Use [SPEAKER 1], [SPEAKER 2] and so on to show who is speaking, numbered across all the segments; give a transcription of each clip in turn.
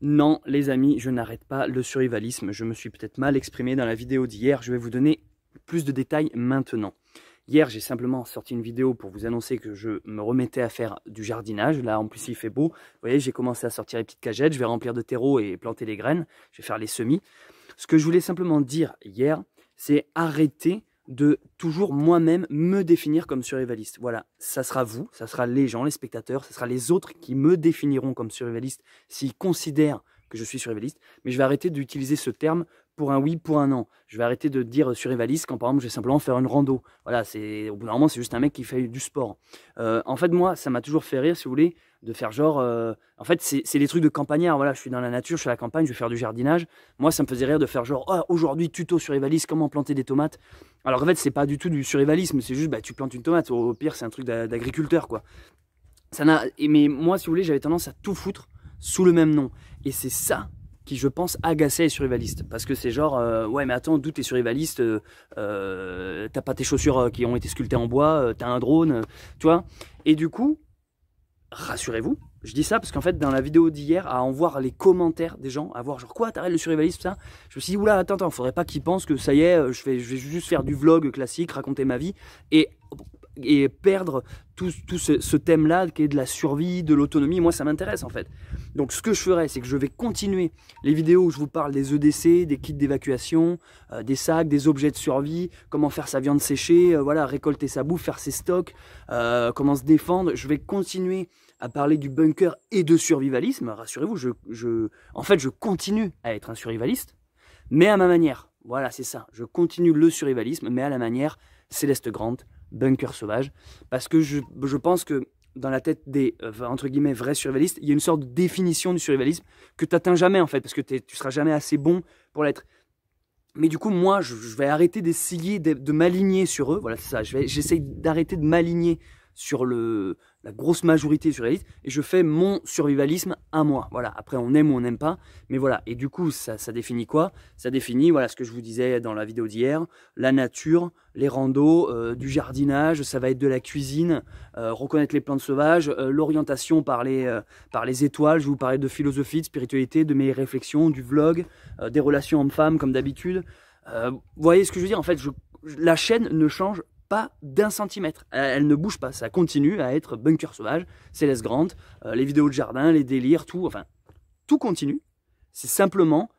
[SPEAKER 1] Non, les amis, je n'arrête pas le survivalisme. Je me suis peut-être mal exprimé dans la vidéo d'hier. Je vais vous donner plus de détails maintenant. Hier, j'ai simplement sorti une vidéo pour vous annoncer que je me remettais à faire du jardinage. Là, en plus, il fait beau. Vous voyez, j'ai commencé à sortir les petites cagettes. Je vais remplir de terreau et planter les graines. Je vais faire les semis. Ce que je voulais simplement dire hier, c'est arrêter de toujours moi-même me définir comme survivaliste. Voilà, ça sera vous, ça sera les gens, les spectateurs, ça sera les autres qui me définiront comme survivaliste s'ils considèrent que je suis survivaliste, mais je vais arrêter d'utiliser ce terme pour un oui, pour un non. Je vais arrêter de dire sur quand par exemple je vais simplement faire une rando. Voilà, c'est au bout c'est juste un mec qui fait du sport. Euh, en fait moi ça m'a toujours fait rire si vous voulez de faire genre. Euh, en fait c'est les trucs de campagnard. Voilà, je suis dans la nature, je suis à la campagne, je vais faire du jardinage. Moi ça me faisait rire de faire genre oh, aujourd'hui tuto sur comment planter des tomates. Alors en fait c'est pas du tout du surévalisme, c'est juste bah tu plantes une tomate. Au pire c'est un truc d'agriculteur quoi. Ça n'a. Mais moi si vous voulez j'avais tendance à tout foutre sous le même nom. Et c'est ça qui, je pense, agaçait les survivalistes. Parce que c'est genre, euh, ouais, mais attends, d'où t'es survivalistes, euh, euh, T'as pas tes chaussures qui ont été sculptées en bois, t'as un drone, tu vois Et du coup, rassurez-vous, je dis ça parce qu'en fait, dans la vidéo d'hier, à en voir les commentaires des gens, à voir genre quoi, t'arrêtes le survivalisme, ça. Je me suis dit, oula, attends, attends, faudrait pas qu'ils pensent que ça y est, euh, je, vais je vais juste faire du vlog classique, raconter ma vie et, et perdre tout, ce, thème-là qui est de la survie, de l'autonomie. Moi, ça m'intéresse en fait. Donc, ce que je ferai, c'est que je vais continuer les vidéos où je vous parle des EDC, des kits d'évacuation, euh, des sacs, des objets de survie, comment faire sa viande séchée, euh, voilà, récolter sa bouffe, faire ses stocks, comment se défendre. Je vais continuer à parler du bunker et de survivalisme. Rassurez-vous, je, en fait, je continue à être un survivaliste, mais à ma manière. Voilà, c'est ça. Je continue le survivalisme, mais à la manière Céleste Grant, bunker sauvage, parce que je, pense que dans la tête des euh, entre guillemets vrais survivalistes, il y a une sorte de définition du survivalisme que tu n'atteins jamais en fait, parce que tu seras jamais assez bon pour l'être. Mais du coup, moi, je, vais arrêter d'essayer de, de m'aligner sur eux. Voilà, c'est ça. J'essaye d'arrêter de m'aligner sur la grosse majorité surréaliste, et je fais mon survivalisme à moi. Voilà, après on aime ou on n'aime pas, mais voilà. Et du coup, ça, définit quoi Ça définit voilà ce que je vous disais dans la vidéo d'hier, la nature, les randos, euh, du jardinage, ça va être de la cuisine, euh, reconnaître les plantes sauvages, euh, l'orientation par, les par les étoiles, je vous parlais de philosophie, de spiritualité, de mes réflexions, du vlog, des relations hommes-femmes comme d'habitude. vous voyez ce que je veux dire En fait, la chaîne ne change pas d'un centimètre. Elle ne bouge pas, ça continue à être bunker sauvage, Céleste grande, euh, les vidéos de jardin, les délires, tout, enfin, tout continue. C'est simplement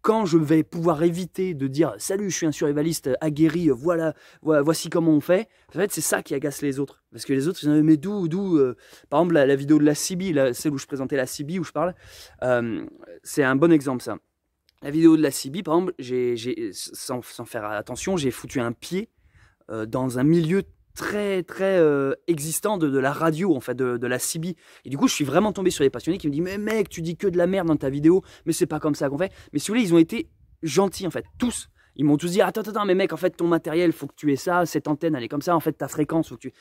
[SPEAKER 1] quand je vais pouvoir éviter de dire salut, je suis un survivaliste aguerri, voilà, voici comment on fait. En fait, c'est ça qui agace les autres. Parce que les autres, ils disent mais d'où, d'où. Euh, par exemple, la, vidéo de la Sibi, celle où je présentais la Sibi, où je parle, euh, c'est un bon exemple ça. La vidéo de la Sibi, par exemple, j'ai, sans, sans, faire attention, j'ai foutu un pied euh, dans un milieu très très euh, existant de, la radio en fait de, la CB et du coup je suis vraiment tombé sur des passionnés qui me disent mais mec tu dis que de la merde dans ta vidéo mais c'est pas comme ça qu'on fait mais si vous voulez ils ont été gentils en fait tous ils m'ont tous dit attends attends mais mec en fait ton matériel faut que tu aies ça cette antenne elle est comme ça en fait ta fréquence faut que tu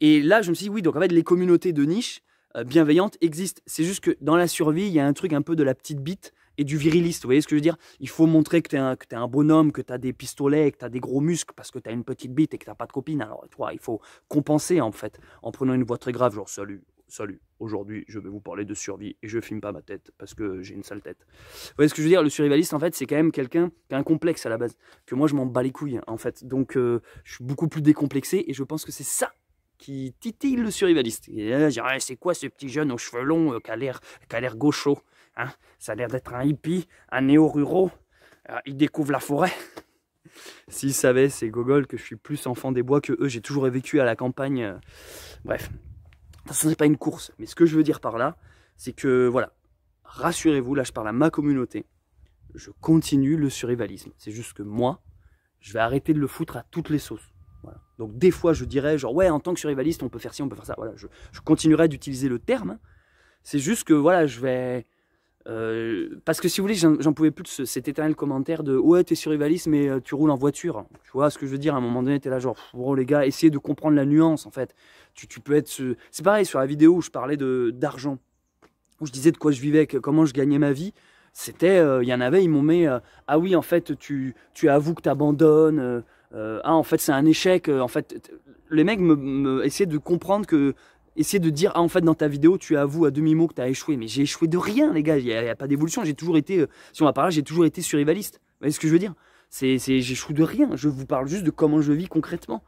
[SPEAKER 1] et là je me suis dit oui donc en fait les communautés de niche euh, bienveillantes existent c'est juste que dans la survie il y a un truc un peu de la petite bite et du viriliste. Vous voyez ce que je veux dire Il faut montrer que tu es, un bonhomme, que tu as des pistolets, que tu as des gros muscles parce que tu as une petite bite et que tu pas de copine. Alors, toi, il faut compenser en fait en prenant une voix très grave, genre salut, salut, aujourd'hui je vais vous parler de survie et je filme pas ma tête parce que j'ai une sale tête. Vous voyez ce que je veux dire Le survivaliste, en fait, c'est quand même quelqu'un qui a un complexe à la base, que moi je m'en bats les couilles en fait. Donc, euh, je suis beaucoup plus décomplexé et je pense que c'est ça qui titille le survivaliste. Ah, c'est quoi ce petit jeune aux cheveux longs euh, qui a l'air gaucho Hein, ça a l'air d'être un hippie, un néo-ruraux. Euh, il découvre la forêt. S'il savaient, c'est gogol, que je suis plus enfant des bois que eux. J'ai toujours vécu à la campagne. Euh. Bref, ce n'est pas une course. Mais ce que je veux dire par là, c'est que, voilà, rassurez-vous, là je parle à ma communauté. Je continue le survivalisme. C'est juste que moi, je vais arrêter de le foutre à toutes les sauces. Donc des fois, je dirais, genre, ouais, en tant que survivaliste, on peut faire ci, on peut faire ça. Voilà, je, je continuerai d'utiliser le terme. C'est juste que, voilà, je vais euh, parce que si vous voulez, j'en pouvais plus de cet éternel commentaire de ouais, t'es survivaliste, mais euh, tu roules en voiture. Tu vois ce que je veux dire À un moment donné, t'es là, genre, oh les gars, essayez de comprendre la nuance en fait. Tu, peux être. C'est pareil sur la vidéo où je parlais d'argent, où je disais de quoi je vivais, comment je gagnais ma vie. C'était, euh, il y en avait, ils m'ont mis ah oui, en fait, tu, tu avoues que t'abandonnes. ah, en fait, c'est un échec. en fait, les mecs me, me de comprendre que essayer de dire, ah, en fait, dans ta vidéo, tu avoues à demi-mot que tu as échoué. Mais j'ai échoué de rien, les gars. Il n'y a, pas d'évolution. J'ai toujours été, euh, si on va parler, j'ai toujours été survivaliste. Vous voyez ce que je veux dire c'est, J'échoue de rien. Je vous parle juste de comment je vis concrètement.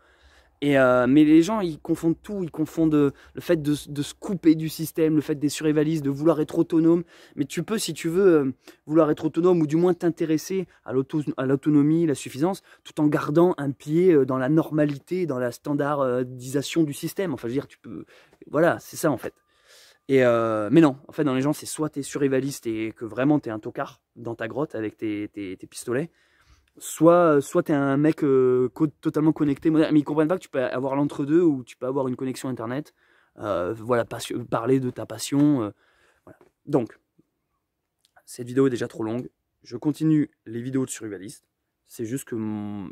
[SPEAKER 1] Et euh, mais les gens, ils confondent tout. Ils confondent euh, le fait de, de se couper du système, le fait des survivalistes, de vouloir être autonome. Mais tu peux, si tu veux, vouloir être autonome ou du moins t'intéresser à, l'autonomie, la suffisance, tout en gardant un pied dans la normalité, dans la standardisation du système. Enfin, je veux dire, tu peux, voilà, c'est ça en fait. Et euh, mais non, en fait, dans les gens, c'est soit tu es survivaliste et que vraiment tu es un tocard dans ta grotte avec tes, pistolets, soit soit es un mec euh, totalement connecté, mais ils comprennent pas que tu peux avoir l'entre-deux ou tu peux avoir une connexion internet, euh, voilà, parler de ta passion. Donc, cette vidéo est déjà trop longue. Je continue les vidéos de survivaliste. C'est juste que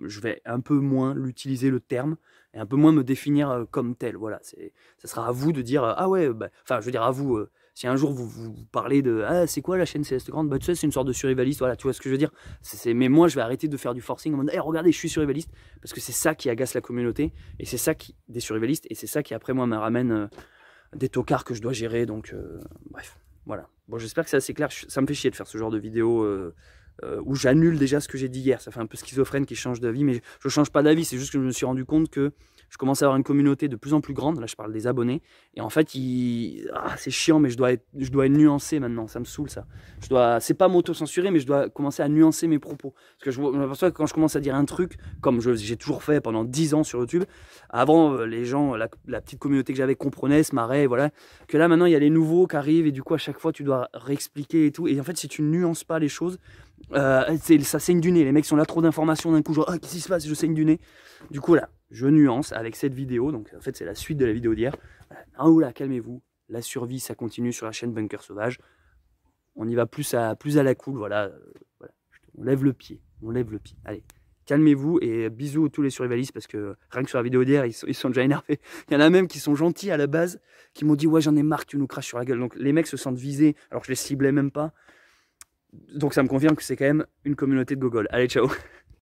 [SPEAKER 1] je vais un peu moins l'utiliser le terme et un peu moins me définir euh, comme tel. Voilà, c'est, ça sera à vous de dire euh, ah ouais, bah, enfin je veux dire à vous. Euh, si un jour vous, vous parlez de ah c'est quoi la chaîne Céleste Grande, bah tu sais c'est une sorte de survivaliste. Voilà, tu vois ce que je veux dire. C'est, mais moi je vais arrêter de faire du forcing en mode hey, regardez je suis survivaliste parce que c'est ça qui agace la communauté et c'est ça qui des survivalistes et c'est ça qui après moi me ramène des tocards que je dois gérer. Donc bref, voilà. Bon j'espère que c'est assez clair. Ça me fait chier de faire ce genre de vidéo euh, où j'annule déjà ce que j'ai dit hier. Ça fait un peu schizophrène qui change d'avis, mais je ne change pas d'avis. C'est juste que je me suis rendu compte que je commence à avoir une communauté de plus en plus grande. Là, je parle des abonnés. Et en fait, ah, c'est chiant, mais je dois, être, nuancé maintenant. Ça me saoule, ça. Je dois, c'est pas m'auto-censurer, mais je dois commencer à nuancer mes propos. Parce que je m'aperçois que quand je commence à dire un truc, comme j'ai toujours fait pendant 10 ans sur YouTube, avant, euh, les gens, la, petite communauté que j'avais comprenait, se marrait, voilà. Que là, maintenant, il y a les nouveaux qui arrivent, et du coup, à chaque fois, tu dois réexpliquer et tout. Et en fait, si tu ne nuances pas les choses, euh, ça saigne du nez. Les mecs sont là, trop d'informations d'un coup, genre, ah, qu'est-ce qui se passe Je saigne du nez. Du coup, là, je nuance avec cette vidéo. Donc en fait, c'est la suite de la vidéo d'hier. ah calmez-vous. La survie, ça continue sur la chaîne Bunker Sauvage. On y va plus à, plus à la cool. Euh, voilà. On lève le pied. On lève le pied. Allez, calmez-vous et bisous à tous les survivalistes parce que rien que sur la vidéo d'hier, ils, sont déjà énervés. Il y en a même qui sont gentils à la base, qui m'ont dit Ouais, j'en ai marre, que tu nous craches sur la gueule. Donc les mecs se sentent visés alors que je les ciblais même pas. Donc ça me confirme que c'est quand même une communauté de gogol. Allez, ciao